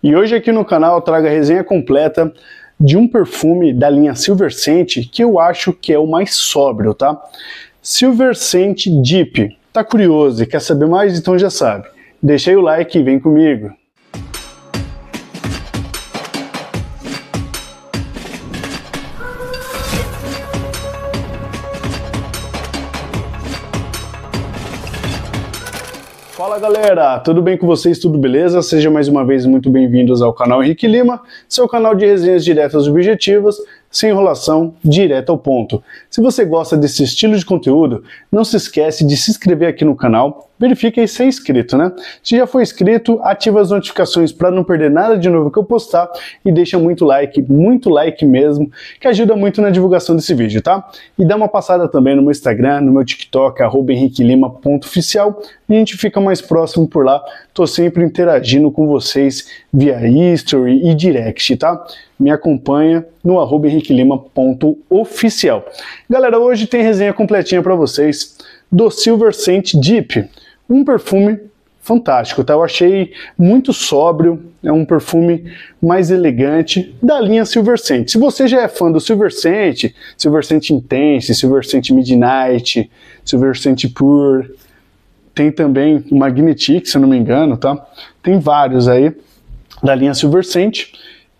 E hoje aqui no canal eu trago a resenha completa de um perfume da linha Silver Scent que eu acho que é o mais sóbrio, tá? Silver Scent Deep. Tá curioso e quer saber mais? Então já sabe. aí o like e vem comigo. Fala galera, tudo bem com vocês? Tudo beleza? Sejam mais uma vez muito bem-vindos ao canal Henrique Lima, seu canal de resenhas diretas e objetivas, sem enrolação, direto ao ponto. Se você gosta desse estilo de conteúdo, não se esquece de se inscrever aqui no canal, verifique aí se é inscrito, né? Se já for inscrito, ativa as notificações para não perder nada de novo que eu postar e deixa muito like, muito like mesmo, que ajuda muito na divulgação desse vídeo, tá? E dá uma passada também no meu Instagram, no meu TikTok, arroba henriquelima.oficial e a gente fica mais próximo por lá, tô sempre interagindo com vocês via history e direct, tá? me acompanha no arroba henriquelima.oficial. Galera, hoje tem resenha completinha para vocês do Silver Scent Deep, um perfume fantástico, tá? Eu achei muito sóbrio, é um perfume mais elegante da linha Silver Scent. Se você já é fã do Silver Scent, Silver Scent Intense, Silver Scent Midnight, Silver Scent Pure, tem também o Magnetic, se eu não me engano, tá? Tem vários aí da linha Silver Scent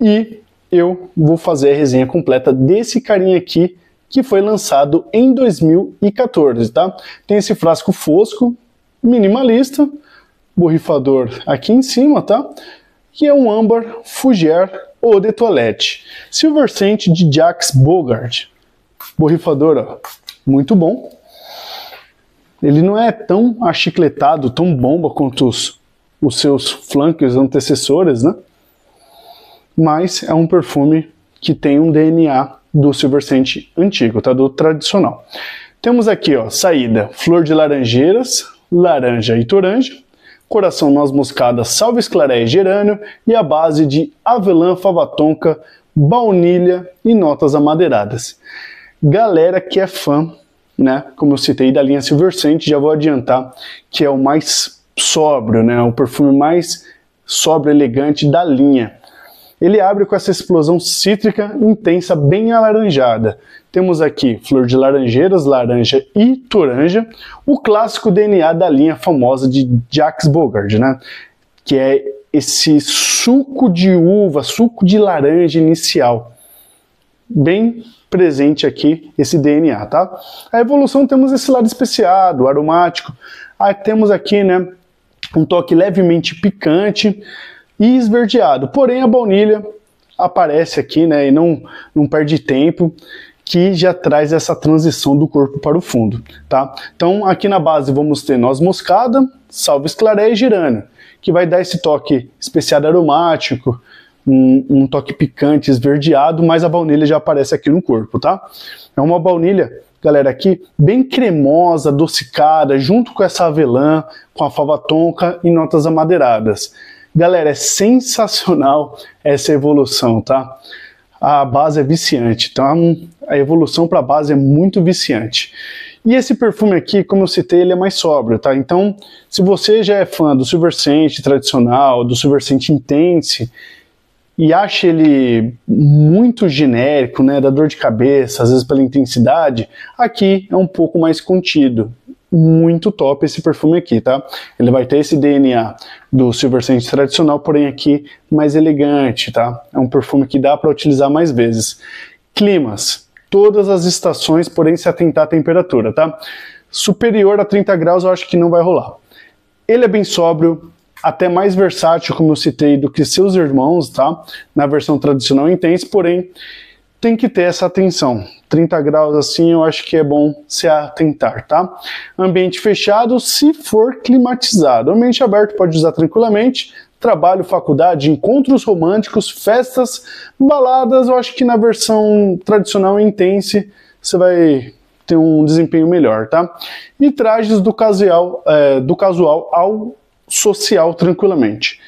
e eu vou fazer a resenha completa desse carinha aqui que foi lançado em 2014, tá? Tem esse frasco fosco, minimalista, borrifador aqui em cima, tá? Que é um âmbar Fugier ou de toilette. Silver Scent de Jax Bogart. Borrifador, ó, muito bom. Ele não é tão achicletado, tão bomba quanto os, os seus flancos antecessores, né? mas é um perfume que tem um DNA do Silver Scent antigo, tá? Do tradicional. Temos aqui, ó, saída, flor de laranjeiras, laranja e toranja, coração noz moscada, salve esclaré e gerânio e a base de avelã, fava tonka, baunilha e notas amadeiradas. Galera que é fã, né, como eu citei, da linha Silver Scent, já vou adiantar que é o mais sóbrio, né, o perfume mais sóbrio, elegante da linha. Ele abre com essa explosão cítrica intensa, bem alaranjada. Temos aqui flor de laranjeiras, laranja e toranja, o clássico DNA da linha famosa de Jax Bogard, né? que é esse suco de uva, suco de laranja inicial. Bem presente aqui esse DNA, tá? A evolução temos esse lado especiado, aromático. Aí temos aqui, né, um toque levemente picante, e esverdeado. Porém, a baunilha aparece aqui, né, e não, não perde tempo, que já traz essa transição do corpo para o fundo, tá? Então, aqui na base vamos ter noz moscada, salves esclaré e girana, que vai dar esse toque especial aromático, um, um, toque picante, esverdeado, mas a baunilha já aparece aqui no corpo, tá? É uma baunilha, galera, aqui bem cremosa, adocicada, junto com essa avelã, com a fava tonca e notas amadeiradas. Galera, é sensacional essa evolução, tá? A base é viciante, então A evolução para a base é muito viciante. E esse perfume aqui, como eu citei, ele é mais sóbrio, tá? Então, se você já é fã do Silver Scent tradicional, do Silver Scent Intense, e acha ele muito genérico, né, da dor de cabeça, às vezes pela intensidade, aqui é um pouco mais contido muito top esse perfume aqui, tá? Ele vai ter esse DNA do Silver Sense tradicional, porém aqui mais elegante, tá? É um perfume que dá para utilizar mais vezes. Climas, todas as estações, porém se atentar à temperatura, tá? Superior a 30 graus eu acho que não vai rolar. Ele é bem sóbrio, até mais versátil, como eu citei, do que seus irmãos, tá? Na versão tradicional intensa, porém tem que ter essa atenção. 30 graus assim, eu acho que é bom se atentar, tá? Ambiente fechado, se for climatizado. Ambiente aberto pode usar tranquilamente. Trabalho, faculdade, encontros românticos, festas, baladas. Eu acho que na versão tradicional intense você vai ter um desempenho melhor, tá? E trajes do casual, é, do casual ao social tranquilamente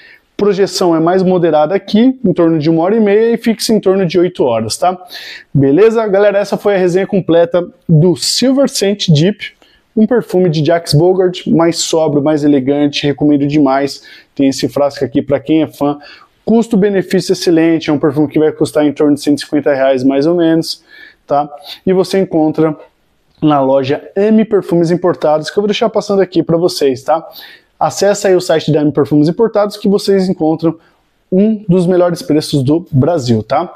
projeção é mais moderada aqui, em torno de uma hora e meia, e fixa em torno de 8 horas, tá? Beleza? Galera, essa foi a resenha completa do Silver Scent Deep, um perfume de Jax Bogart, mais sóbrio, mais elegante, recomendo demais. Tem esse frasco aqui para quem é fã. Custo-benefício excelente, é um perfume que vai custar em torno de 150 reais mais ou menos, tá? E você encontra na loja M Perfumes Importados, que eu vou deixar passando aqui para vocês, tá? Acesse aí o site da M Perfumes Importados que vocês encontram um dos melhores preços do Brasil, tá?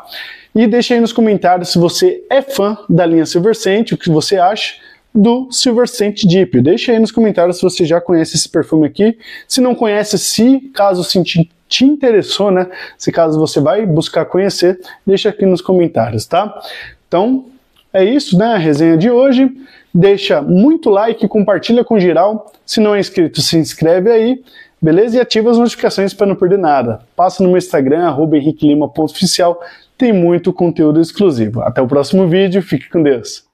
E deixa aí nos comentários se você é fã da linha Silver Scent, o que você acha do Silver Scent Deep. Deixa aí nos comentários se você já conhece esse perfume aqui. Se não conhece, se caso se te interessou, né? Se caso você vai buscar conhecer, deixa aqui nos comentários, tá? Então, é isso, né? A resenha de hoje. Deixa muito like, compartilha com geral. Se não é inscrito, se inscreve aí, beleza? E ativa as notificações para não perder nada. Passa no meu Instagram, henriquelima.oficial. Tem muito conteúdo exclusivo. Até o próximo vídeo. Fique com Deus.